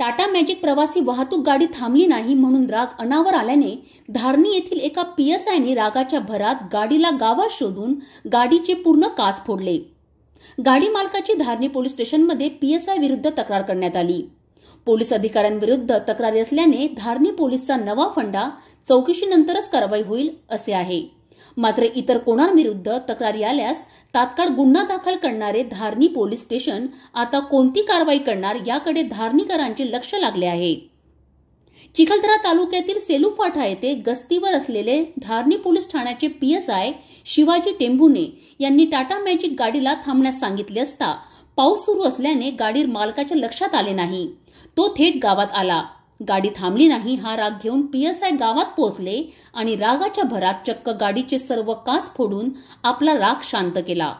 Tata magic प्रवासी वाहतूक गाडी थांबली नाही म्हणून राग अनावर आल्याने धारणी येथील एका पीएसआयने रागाच्या भरात गाडीला गावात शोधून गाडीचे पूर्ण कास फोडले गाडी मालकाची धारणी पोलीस स्टेशनमध्ये पीएसआय विरुद्ध तक्रार करण्यात आली पोलीस अधिकाऱ्यांविरुद्ध तक्रारी असल्याने धारणी पोलीसचा नवा फंडा चौकशीनंतरच कारवाई होईल असे आहे मात्र इतर कोणांविरुद्ध तक्रारी आल्यास तात्काळ गुन्हा दाखल करणारे धारणी पोलीस स्टेशन आता कोणती कारवाई करणार याकडे धारणीकरांचे लक्ष लागले आहे चिखलदरा तालुक्यातील सेलू फाटा येथे गस्तीवर असलेले धारणी पोलीस ठाण्याचे P S I Shivaji Tembhune यांनी टाटा मॅजिक गाडीला थांबण्यास सांगितले असता पाऊस सुरू असल्याने गाडीर मालकाच्या लक्षात आले नाही तो थेट गावात आला गाडी थांबली नाही हा राग घेऊन पीएसआय गावात पोहोचले आणि रागाच्या भरात चक्क गाडीचे सर्व कास फोडून आपला राग शांत केला